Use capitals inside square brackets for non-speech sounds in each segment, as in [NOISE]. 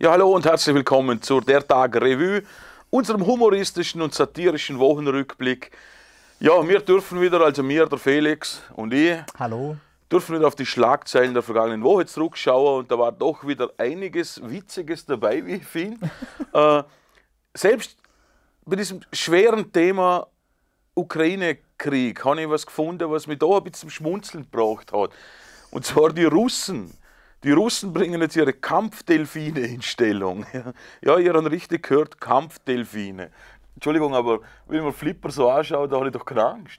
Ja, hallo und herzlich willkommen zur Der Tag Revue, unserem humoristischen und satirischen Wochenrückblick. Ja, wir dürfen wieder, also mir, der Felix und ich, hallo. dürfen wieder auf die Schlagzeilen der vergangenen Woche zurückschauen und da war doch wieder einiges Witziges dabei, wie ich finde. [LAUGHS] äh, selbst bei diesem schweren Thema Ukraine-Krieg habe ich was gefunden, was mich da ein bisschen zum Schmunzeln gebracht hat. Und zwar die Russen. Die Russen bringen jetzt ihre Kampfdelfine in Stellung. [LAUGHS] Ja, ihr habt richtig gehört, Kampfdelfine. Entschuldigung, aber wenn man Flipper so anschaut, da habe ich doch keine Angst.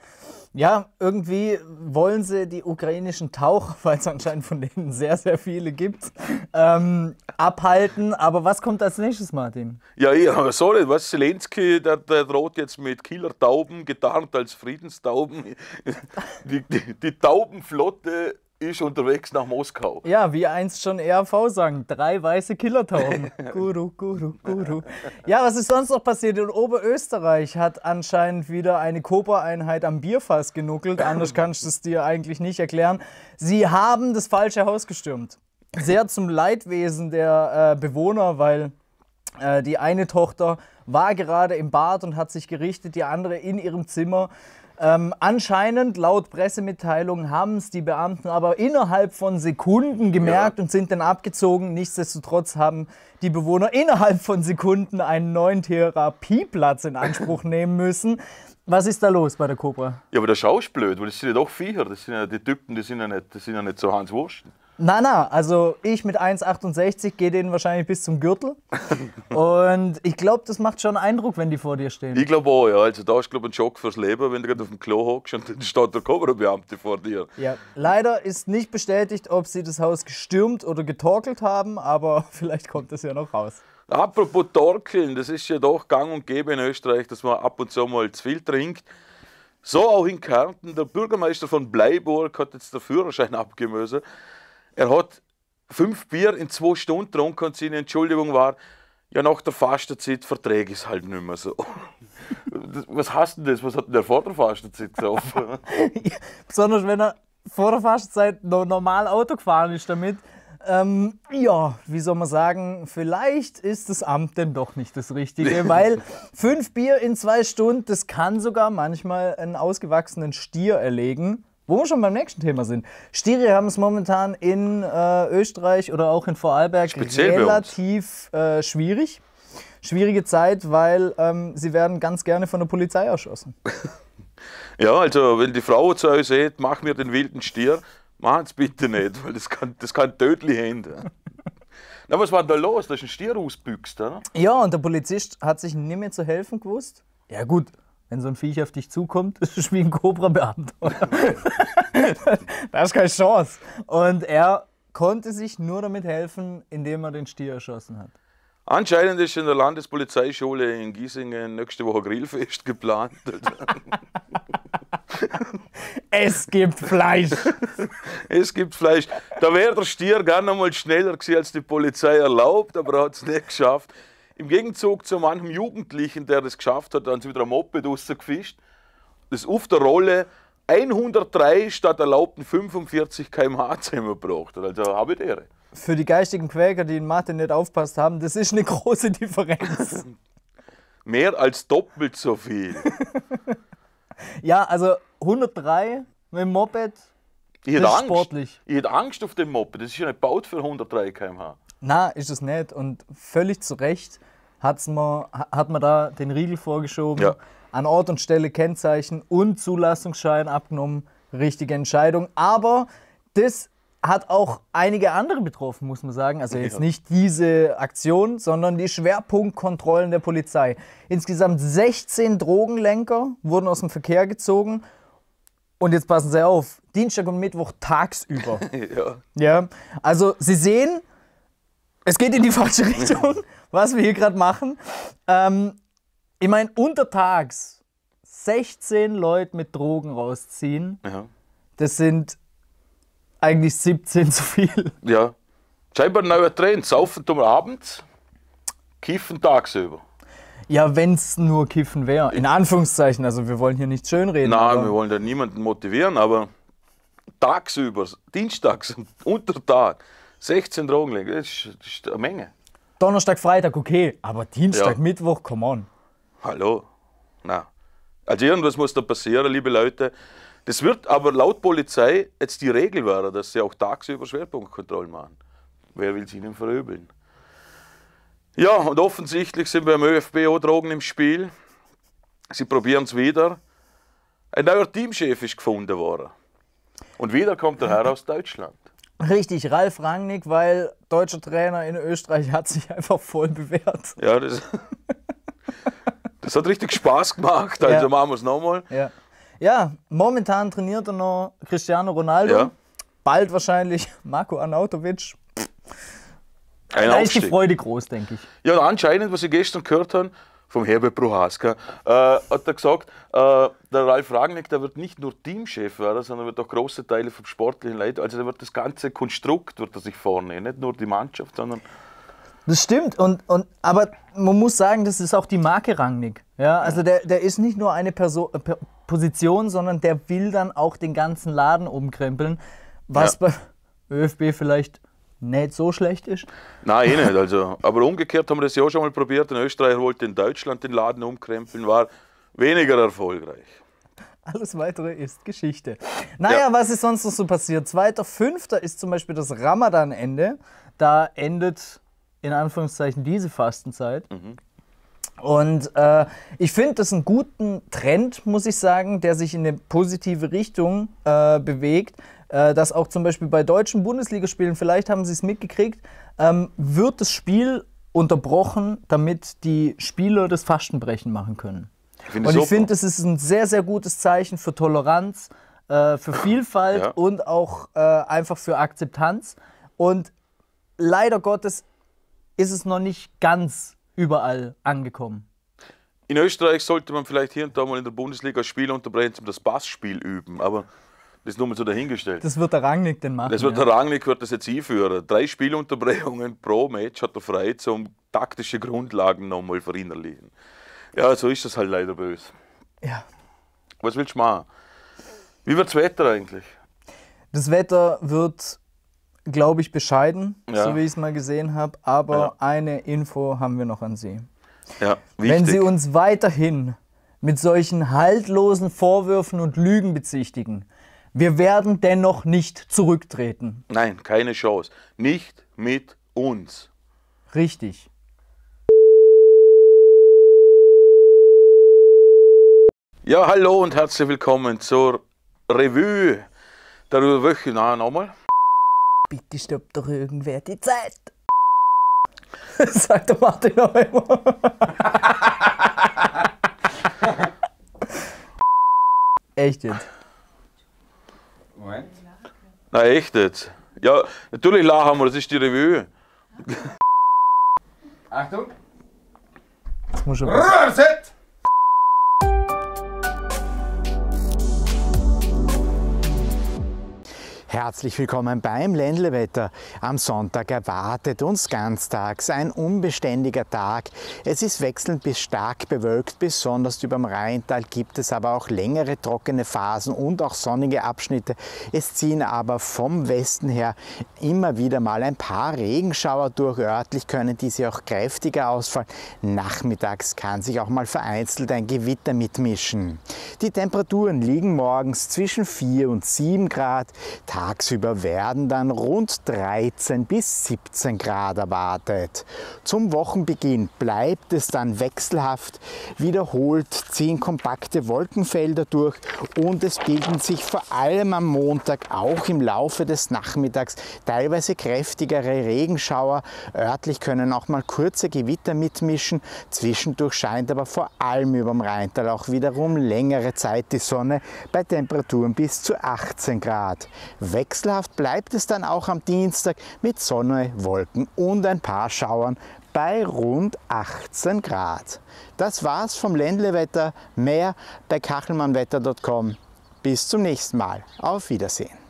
Ja, irgendwie wollen sie die ukrainischen Taucher, [LAUGHS] weil es anscheinend von denen sehr, sehr viele gibt, ähm, abhalten. Aber was kommt als nächstes, Martin? Ja, ja [LAUGHS] sorry, was Zelensky, der, der droht jetzt mit Killertauben, getarnt als Friedenstauben. Die, die, die Taubenflotte ist unterwegs nach Moskau. Ja, wie einst schon ERV sagen, drei weiße Killertauben. [LAUGHS] guru, guru, guru. Ja, was ist sonst noch passiert? In Oberösterreich hat anscheinend wieder eine Cobra-Einheit am Bierfass genuckelt. Anders kannst du es dir eigentlich nicht erklären. Sie haben das falsche Haus gestürmt. Sehr zum Leidwesen der äh, Bewohner, weil äh, die eine Tochter war gerade im Bad und hat sich gerichtet, die andere in ihrem Zimmer. Ähm, anscheinend, laut Pressemitteilung, haben es die Beamten aber innerhalb von Sekunden gemerkt ja. und sind dann abgezogen. Nichtsdestotrotz haben die Bewohner innerhalb von Sekunden einen neuen Therapieplatz in Anspruch [LAUGHS] nehmen müssen. Was ist da los bei der Cobra? Ja, aber das schaust auch blöd, weil das sind ja doch Viecher. Das sind ja die Typen, die sind ja nicht, das sind ja nicht so Hans Wursten. Na, na, also ich mit 1,68 gehe denen wahrscheinlich bis zum Gürtel. Und ich glaube, das macht schon Eindruck, wenn die vor dir stehen. Ich glaube auch, ja. Also da ist, glaube ich, ein Schock fürs Leben, wenn du gerade auf dem Klo hockst und dann steht der kobra beamte vor dir. Ja, leider ist nicht bestätigt, ob sie das Haus gestürmt oder getorkelt haben, aber [LAUGHS] vielleicht kommt das ja noch raus. Apropos Torkeln, das ist ja doch gang und gäbe in Österreich, dass man ab und zu mal zu viel trinkt. So auch in Kärnten. Der Bürgermeister von Bleiburg hat jetzt den Führerschein abgemöse. Er hat fünf Bier in zwei Stunden getrunken und seine Entschuldigung war, ja, nach der Fastenzeit verträge ich es halt nicht mehr so. [LAUGHS] Was heißt denn das? Was hat denn der vor der Fastenzeit gesoffen? [LAUGHS] [LAUGHS] Besonders wenn er vor der Fastenzeit noch normal Auto gefahren ist damit. Ähm, ja, wie soll man sagen, vielleicht ist das Amt denn doch nicht das Richtige, weil fünf Bier in zwei Stunden, das kann sogar manchmal einen ausgewachsenen Stier erlegen. Wo wir schon beim nächsten Thema sind. Stiere haben es momentan in äh, Österreich oder auch in Vorarlberg Speziell relativ äh, schwierig. Schwierige Zeit, weil ähm, sie werden ganz gerne von der Polizei erschossen. [LAUGHS] ja, also wenn die Frau zu euch sagt, mach mir den wilden Stier, es bitte nicht, weil das kann, das kann tödlich enden. [LAUGHS] Na, was war denn da los? Da ist ein Stier ausbüchst, oder? Ja, und der Polizist hat sich nicht mehr zu helfen gewusst. Ja gut, wenn so ein Viech auf dich zukommt, [LAUGHS] ist es wie ein cobra beamter [LAUGHS] da ist keine Chance. Und er konnte sich nur damit helfen, indem er den Stier erschossen hat. Anscheinend ist in der Landespolizeischule in Giesingen nächste Woche Grillfest geplant. [LAUGHS] es gibt Fleisch. es gibt Fleisch. Da wäre der Stier gar noch mal schneller gewesen, als die Polizei erlaubt, aber er hat es nicht geschafft. Im Gegenzug zu manchem Jugendlichen, der das geschafft hat, haben sie wieder ein Moped rausgefischt. Das auf der Rolle 103 statt erlaubten 45 km/h [LAUGHS] zusammengebracht. Also habe ich die Ehre. Für die geistigen Quäker, die in Mathe nicht aufpasst haben, das ist eine [LAUGHS] große Differenz. [LAUGHS] Mehr als doppelt so viel. ja, also 103 mit dem Moped ich hätte, Angst, sportlich. ich hätte Angst auf dem Moped. Das ist ja nicht gebaut für 103 km/h. Na, ist es nicht. Und völlig zu Recht hat's man, hat man da den Riegel vorgeschoben, ja. an Ort und Stelle Kennzeichen und Zulassungsschein abgenommen. Richtige Entscheidung. Aber das hat auch einige andere betroffen, muss man sagen. Also jetzt nicht diese Aktion, sondern die Schwerpunktkontrollen der Polizei. Insgesamt 16 Drogenlenker wurden aus dem Verkehr gezogen. Und jetzt passen Sie auf, Dienstag und Mittwoch tagsüber. [LAUGHS] ja. ja. Also Sie sehen, es geht in die falsche Richtung. [LAUGHS] was wir hier gerade machen. Ähm, ich meine, untertags 16 Leute mit Drogen rausziehen, ja. das sind eigentlich 17 zu viel. Ja. Scheinbar ein neuer Trend. Saufen tun wir abends, kiffen tagsüber. Ja, wenn es nur Kiffen wäre. In Anführungszeichen. Also wir wollen hier nicht schönreden. Nein, wir wollen da niemanden motivieren, aber tagsüber, dienstags, [LAUGHS] unter 16 Drogen legen, das, das ist eine Menge. Donnerstag, Freitag, okay, aber Dienstag, ja. Mittwoch, come on. Hallo? Na. Also irgendwas muss da passieren, liebe Leute. Das wird aber laut Polizei jetzt die Regel werden, dass sie auch tagsüber Schwerpunktkontrollen machen. Wer will es ihnen veröbeln? Ja, und offensichtlich sind beim ÖFB auch Drogen im Spiel. Sie probieren es wieder. Ein neuer Teamchef ist gefunden worden. Und wieder kommt er heraus aus Deutschland. Richtig, Ralf Rangnick, weil deutscher Trainer in Österreich hat sich einfach voll bewährt. Ja, das, das hat richtig Spaß gemacht, also ja. machen wir es nochmal. Ja. ja, momentan trainiert er noch Cristiano Ronaldo, ja. bald wahrscheinlich Marco Arnautovic. Ein da Aufstieg. ist die Freude groß, denke ich. Ja, anscheinend, was Sie gestern gehört haben, vom Herbert Prohaska, äh, hat er gesagt, äh, der Ralf Ragnick, der wird nicht nur Teamchef werden, sondern wird auch große Teile vom sportlichen Leiter, also der wird das ganze Konstrukt, wird er sich vornehmen, nicht nur die Mannschaft, sondern... Das stimmt, und, und, aber man muss sagen, das ist auch die Marke Rangnick. Ja, also der, der ist nicht nur eine Person, äh, Position, sondern der will dann auch den ganzen Laden umkrempeln, was ja. beim ÖFB vielleicht nicht so schlecht ist. Nein, eh nicht. [LAUGHS] Also. Aber umgekehrt haben wir das ja auch schon mal probiert. Ein Österreicher wollte in Deutschland den Laden umkrempeln, war weniger erfolgreich. Alles weitere ist Geschichte. Naja, ja. was ist sonst noch so passiert? 2.5. ist zum Beispiel das Ramadan-Ende. Da endet in Anführungszeichen diese Fastenzeit. Mhm. Und äh, ich finde das einen guten Trend, muss ich sagen, der sich in eine positive Richtung äh, bewegt. Äh, dass auch zum Beispiel bei deutschen Bundesligaspielen, vielleicht haben Sie es mitgekriegt, ähm, wird das Spiel unterbrochen, damit die Spieler das Fastenbrechen machen können. Ich und ich finde, das ist ein sehr, sehr gutes Zeichen für Toleranz, äh, für Vielfalt ja. und auch äh, einfach für Akzeptanz. Und leider Gottes ist es noch nicht ganz überall angekommen. In Österreich sollte man vielleicht hier und da mal in der Bundesliga Spiele unterbrechen, um das Bassspiel üben, aber das ist nur mal so dahingestellt. Das wird der Rangnick denn machen. Das wird ja. der Rangnick wird das jetzt einführen. Drei Spielunterbrechungen pro Match hat er frei, um taktische Grundlagen nochmal verinnerlichen. Ja, so ist das halt leider böse. Ja. Was willst du machen? Wie wird das Wetter eigentlich? Das Wetter wird glaube ich, bescheiden, ja. so wie ich es mal gesehen habe. Aber ja. eine Info haben wir noch an Sie. Ja, Wenn Sie uns weiterhin mit solchen haltlosen Vorwürfen und Lügen bezichtigen, wir werden dennoch nicht zurücktreten. Nein, keine Chance. Nicht mit uns. Richtig. Ja, hallo und herzlich willkommen zur Revue der Woche. Na, nochmal bitte stoppt doch irgendwer die Zeit. [LAUGHS] Sagt der Martin auch immer. [LAUGHS] echt jetzt? Moment. Nein, echt jetzt. Ja, natürlich lachen wir, das ist die Revue. Achtung! Das muss schon. Herzlich willkommen beim Ländlewetter. Am Sonntag erwartet uns ganztags ein unbeständiger Tag. Es ist wechselnd bis stark bewölkt, besonders über dem Rheintal gibt es aber auch längere trockene Phasen und auch sonnige Abschnitte. Es ziehen aber vom Westen her immer wieder mal ein paar Regenschauer durch. Örtlich können diese auch kräftiger ausfallen. Nachmittags kann sich auch mal vereinzelt ein Gewitter mitmischen. Die Temperaturen liegen morgens zwischen 4 und 7 Grad. Tagsüber werden dann rund 13 bis 17 Grad erwartet. Zum Wochenbeginn bleibt es dann wechselhaft. Wiederholt ziehen kompakte Wolkenfelder durch und es bilden sich vor allem am Montag auch im Laufe des Nachmittags teilweise kräftigere Regenschauer. Örtlich können auch mal kurze Gewitter mitmischen. Zwischendurch scheint aber vor allem über dem Rheintal auch wiederum längere Zeit die Sonne bei Temperaturen bis zu 18 Grad. Wechselhaft bleibt es dann auch am Dienstag mit Sonne, Wolken und ein paar Schauern bei rund 18 Grad. Das war's vom Ländlewetter. Mehr bei kachelmannwetter.com. Bis zum nächsten Mal. Auf Wiedersehen.